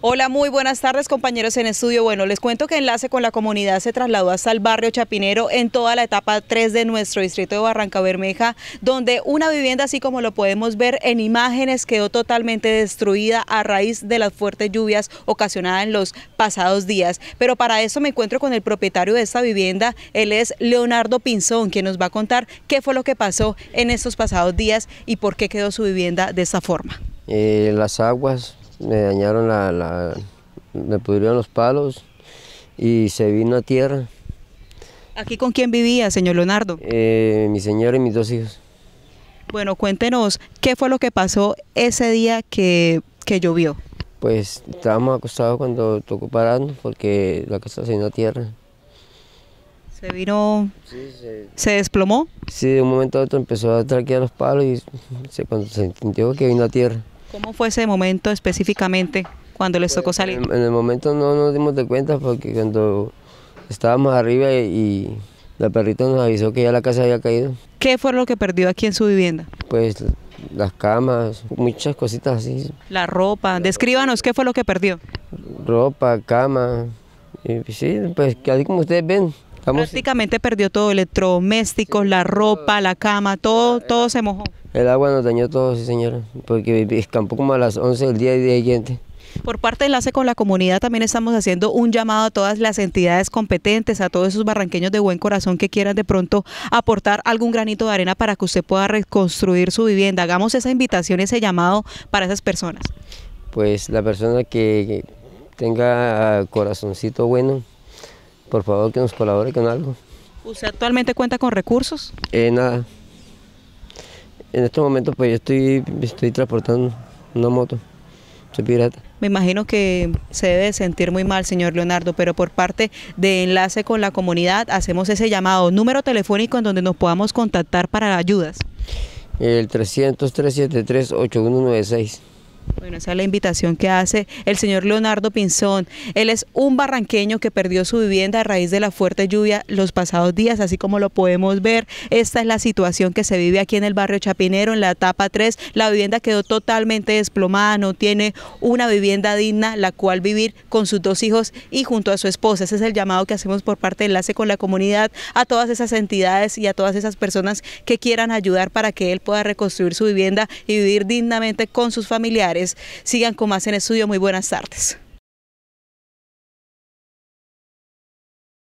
Hola, muy buenas tardes compañeros en estudio. Bueno, les cuento que Enlace con la Comunidad se trasladó hasta el barrio Chapinero en toda la etapa 3 de nuestro distrito de Barranca Bermeja, donde una vivienda, así como lo podemos ver en imágenes, quedó totalmente destruida a raíz de las fuertes lluvias ocasionadas en los pasados días. Pero para eso me encuentro con el propietario de esta vivienda, él es Leonardo Pinzón, quien nos va a contar qué fue lo que pasó en estos pasados días y por qué quedó su vivienda de esta forma. Eh, las aguas me dañaron la, la, me pudrieron los palos y se vino a tierra. ¿Aquí con quién vivía, señor Leonardo? Eh, mi señora y mis dos hijos. Bueno, cuéntenos, ¿qué fue lo que pasó ese día que, llovió? Pues estábamos acostados cuando tocó pararnos porque la casa se vino a tierra. ¿Se vino? se... desplomó? Sí, de un momento a otro empezó a traquear los palos y se, se sintió que vino a tierra. ¿Cómo fue ese momento específicamente cuando les tocó pues, salir? En, el momento no nos dimos de cuenta porque cuando estábamos arriba y la perrita nos avisó que ya la casa había caído. ¿Qué fue lo que perdió aquí en su vivienda? Pues las camas, muchas cositas así. La ropa, descríbanos qué fue lo que perdió. Ropa, cama, y, pues, sí, pues que así como ustedes ven. Prácticamente perdió todo, electrodomésticos, la ropa, la cama, todo, todo se mojó. El agua nos dañó todo, sí señora, porque escampó como a las 11 del día y día siguiente. Por parte de Enlace con la Comunidad también estamos haciendo un llamado a todas las entidades competentes, a todos esos barranqueños de buen corazón que quieran de pronto aportar algún granito de arena para que usted pueda reconstruir su vivienda. Hagamos esa invitación, ese llamado para esas personas. Pues la persona que tenga corazoncito bueno, por favor que nos colabore con algo. ¿Usted actualmente cuenta con recursos? Eh, nada. En estos momentos pues yo estoy, estoy transportando una moto, soy pirata. Me imagino que se debe sentir muy mal, señor Leonardo, pero por parte de Enlace con la Comunidad hacemos ese llamado, número telefónico en donde nos podamos contactar para ayudas. El 300-373-8196. Bueno, esa es la invitación que hace el señor Leonardo Pinzón. Él es un barranqueño que perdió su vivienda a raíz de la fuerte lluvia los pasados días, así como lo podemos ver. Esta es la situación que se vive aquí en el barrio Chapinero, en la etapa 3. La vivienda quedó totalmente desplomada, no tiene una vivienda digna, la cual vivir con sus dos hijos y junto a su esposa. Ese es el llamado que hacemos por parte de Enlace con la Comunidad a todas esas entidades y a todas esas personas que quieran ayudar para que él pueda reconstruir su vivienda y vivir dignamente con sus familiares sigan con más en estudio. Muy buenas tardes.